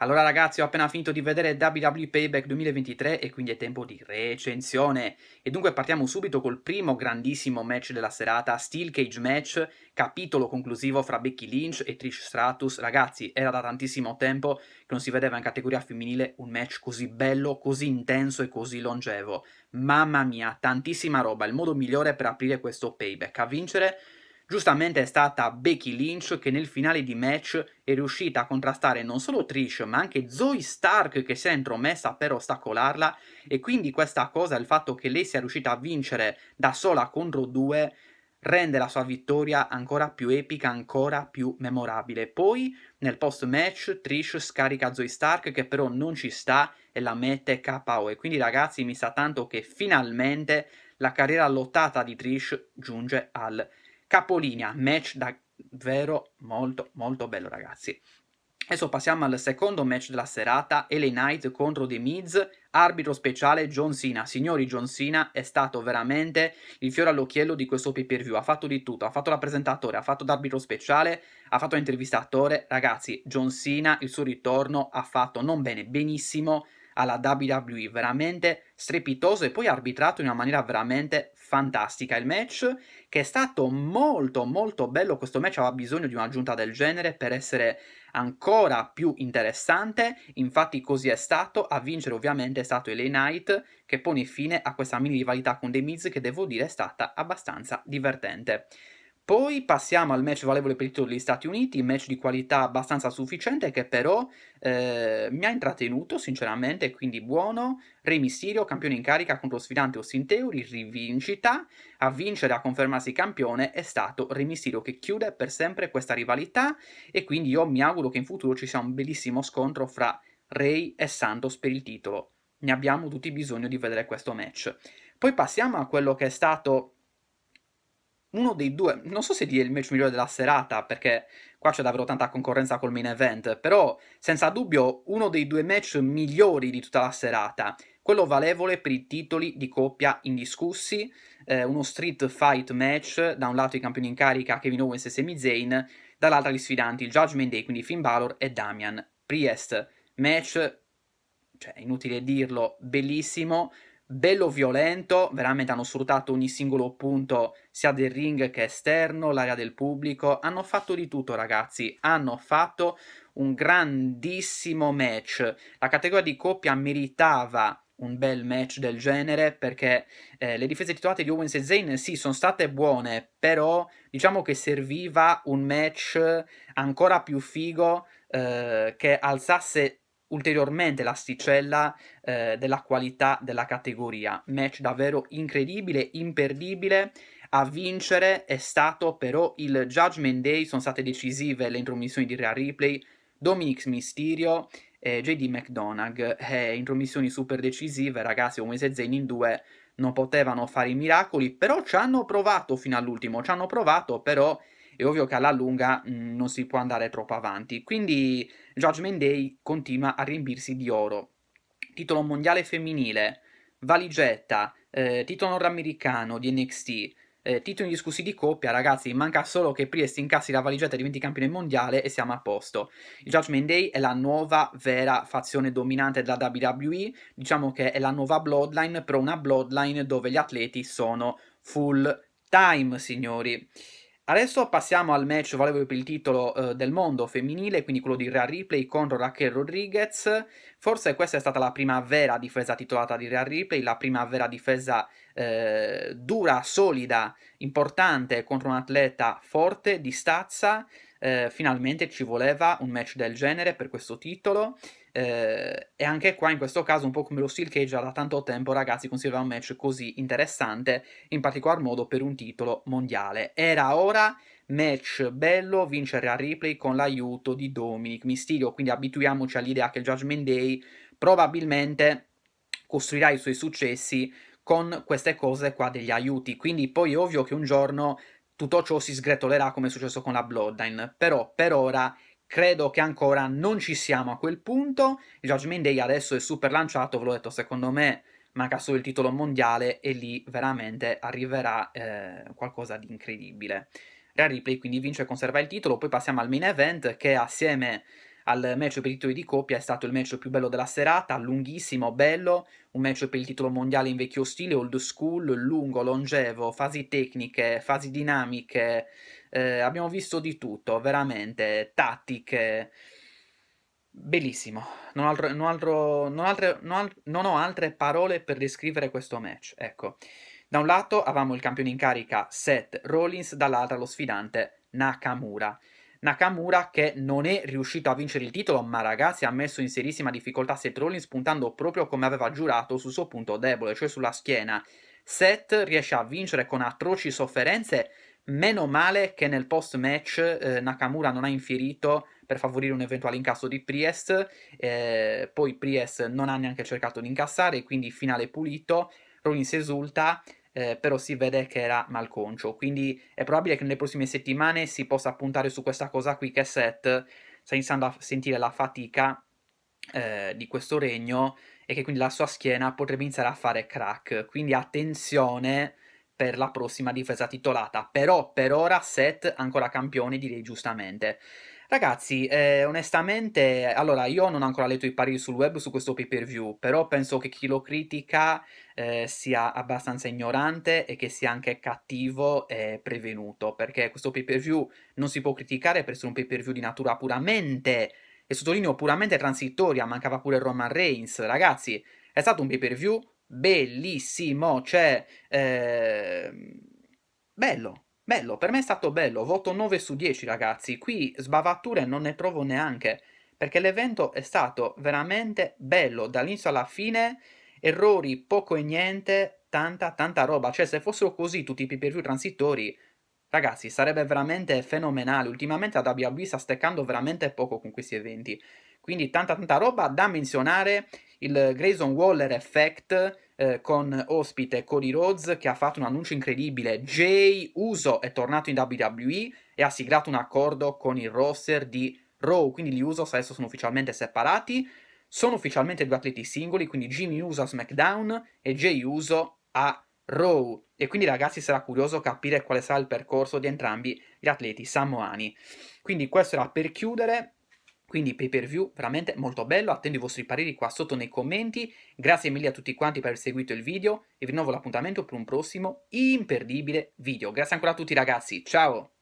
Allora ragazzi ho appena finito di vedere WWE Payback 2023 e quindi è tempo di recensione e dunque partiamo subito col primo grandissimo match della serata, Steel Cage Match, capitolo conclusivo fra Becky Lynch e Trish Stratus, ragazzi era da tantissimo tempo che non si vedeva in categoria femminile un match così bello, così intenso e così longevo, mamma mia tantissima roba, il modo migliore per aprire questo Payback, a vincere Giustamente è stata Becky Lynch che nel finale di match è riuscita a contrastare non solo Trish ma anche Zoe Stark che si è intromessa per ostacolarla e quindi questa cosa, il fatto che lei sia riuscita a vincere da sola contro due rende la sua vittoria ancora più epica, ancora più memorabile. Poi nel post match Trish scarica Zoe Stark che però non ci sta e la mette KO e quindi ragazzi mi sa tanto che finalmente la carriera lottata di Trish giunge al capolinea, match davvero molto molto bello ragazzi. Adesso passiamo al secondo match della serata, LA Knight contro The Miz, arbitro speciale John Cena. Signori, John Cena è stato veramente il fiore all'occhiello di questo pay per view, ha fatto di tutto, ha fatto da presentatore, ha fatto da arbitro speciale, ha fatto da intervistatore. Ragazzi, John Cena, il suo ritorno, ha fatto non bene, benissimo, alla WWE, veramente strepitoso e poi arbitrato in una maniera veramente fantastica il match, che è stato molto molto bello, questo match aveva bisogno di un'aggiunta del genere per essere ancora più interessante, infatti così è stato, a vincere ovviamente è stato LA Knight che pone fine a questa mini rivalità con The Miz che devo dire è stata abbastanza divertente. Poi passiamo al match valevole per il titolo degli Stati Uniti, match di qualità abbastanza sufficiente che però eh, mi ha intrattenuto sinceramente, quindi buono. Re Mysterio, campione in carica contro lo sfidante Austin Theory, rivincita. A vincere, a confermarsi campione, è stato Re Mysterio che chiude per sempre questa rivalità e quindi io mi auguro che in futuro ci sia un bellissimo scontro fra Rey e Santos per il titolo. Ne abbiamo tutti bisogno di vedere questo match. Poi passiamo a quello che è stato uno dei due, non so se lì è il match migliore della serata, perché qua c'è davvero tanta concorrenza col main event, però senza dubbio uno dei due match migliori di tutta la serata, quello valevole per i titoli di coppia indiscussi, eh, uno street fight match, da un lato i campioni in carica Kevin Owens e Sami Zayn, dall'altro gli sfidanti il Judgment Day, quindi Finn Balor e Damian Priest, match, cioè inutile dirlo, bellissimo, bello violento, veramente hanno sfruttato ogni singolo punto sia del ring che esterno, l'area del pubblico, hanno fatto di tutto ragazzi, hanno fatto un grandissimo match. La categoria di coppia meritava un bel match del genere perché eh, le difese titolate di Owens e Zayn sì sono state buone, però diciamo che serviva un match ancora più figo eh, che alzasse ulteriormente l'asticella eh, della qualità della categoria. Match davvero incredibile, imperdibile. A vincere è stato però il Judgment Day, sono state decisive le intromissioni di Real Replay, Dominix Mysterio e JD McDonagh. Eh, intromissioni super decisive, ragazzi, Omese e Zayn in due non potevano fare i miracoli, però ci hanno provato fino all'ultimo, ci hanno provato però è ovvio che alla lunga mh, mm, non si può andare troppo avanti. Quindi Judgment Day continua a riempirsi di oro. Titolo mondiale femminile, valigetta, eh, titolo nordamericano di NXT, eh, titoli discussi di coppia, ragazzi, manca solo che Priest incassi la valigetta e diventi campione mondiale e siamo a posto. Il Judgment Day è la nuova vera fazione dominante della WWE, diciamo che è la nuova Bloodline, però una Bloodline dove gli atleti sono full time, signori. Adesso passiamo al match valevole per il titolo eh, del mondo femminile, quindi quello di Real Ripley contro Raquel Rodriguez. Forse questa è stata la prima vera difesa titolata di Real Ripley, la prima vera difesa eh, dura, solida, importante contro un atleta forte, di stazza. Eh, finalmente ci voleva un match del genere per questo titolo. Eh, e anche qua in questo caso, un po' come lo Steel Cage, già da tanto tempo, ragazzi, considerava un match così interessante, in particolar modo per un titolo mondiale. Era ora, match bello, vincere a replay con l'aiuto di Dominic Mysterio, quindi abituiamoci all'idea che il Judgment Day probabilmente costruirà i suoi successi con queste cose qua degli aiuti, quindi poi è ovvio che un giorno tutto ciò si sgretolerà come è successo con la Bloodline, però per ora Credo che ancora non ci siamo a quel punto. Il Judgment Day adesso è super lanciato, ve l'ho detto, secondo me manca solo il titolo mondiale e lì veramente arriverà eh, qualcosa di incredibile. Real Ripley quindi vince e conserva il titolo, poi passiamo al main event che assieme al match per i titoli di coppia è stato il match più bello della serata, lunghissimo, bello, un match per il titolo mondiale in vecchio stile, old school, lungo, longevo, fasi tecniche, fasi dinamiche, eh, abbiamo visto di tutto, veramente, tattiche, bellissimo, non, altro, non, altro, non, altre, non, ho altre parole per descrivere questo match, ecco. Da un lato avevamo il campione in carica Seth Rollins, dall'altro lo sfidante Nakamura. Nakamura che non è riuscito a vincere il titolo, ma ragazzi ha messo in serissima difficoltà Seth Rollins puntando proprio come aveva giurato sul suo punto debole, cioè sulla schiena. Seth riesce a vincere con atroci sofferenze Meno male che nel post match eh, Nakamura non ha infierito per favorire un eventuale incasso di Priest, eh, poi Priest non ha neanche cercato di incassare, quindi finale pulito, Rollins esulta, eh, però si vede che era malconcio, quindi è probabile che nelle prossime settimane si possa puntare su questa cosa qui che Seth sta iniziando a sentire la fatica eh, di questo regno e che quindi la sua schiena potrebbe iniziare a fare crack, quindi attenzione per la prossima difesa titolata, però per ora Seth ancora campione direi giustamente. Ragazzi, eh, onestamente, allora io non ho ancora letto i pareri sul web su questo pay per view, però penso che chi lo critica eh, sia abbastanza ignorante e che sia anche cattivo e prevenuto, perché questo pay per view non si può criticare per essere un pay per view di natura puramente, e sottolineo puramente transitoria, mancava pure Roman Reigns, ragazzi, è stato un pay per view bellissimo, cioè eh, bello, bello, per me è stato bello, voto 9 su 10 ragazzi, qui sbavature non ne trovo neanche, perché l'evento è stato veramente bello, dall'inizio alla fine, errori poco e niente, tanta tanta roba, cioè se fossero così tutti i pay transitori, ragazzi sarebbe veramente fenomenale, ultimamente la WWE sta steccando veramente poco con questi eventi, quindi tanta tanta roba da menzionare il Grayson Waller Effect eh, con ospite Cody Rhodes che ha fatto un annuncio incredibile. Jay Uso è tornato in WWE e ha siglato un accordo con il roster di Raw, quindi gli Usos adesso sono ufficialmente separati. Sono ufficialmente due atleti singoli, quindi Jimmy Uso a SmackDown e Jay Uso a Raw. E quindi ragazzi sarà curioso capire quale sarà il percorso di entrambi gli atleti samoani. Quindi questo era per chiudere quindi pay per view veramente molto bello, attendo i vostri pareri qua sotto nei commenti, grazie mille a tutti quanti per aver seguito il video e vi rinnovo l'appuntamento per un prossimo imperdibile video. Grazie ancora a tutti ragazzi, ciao!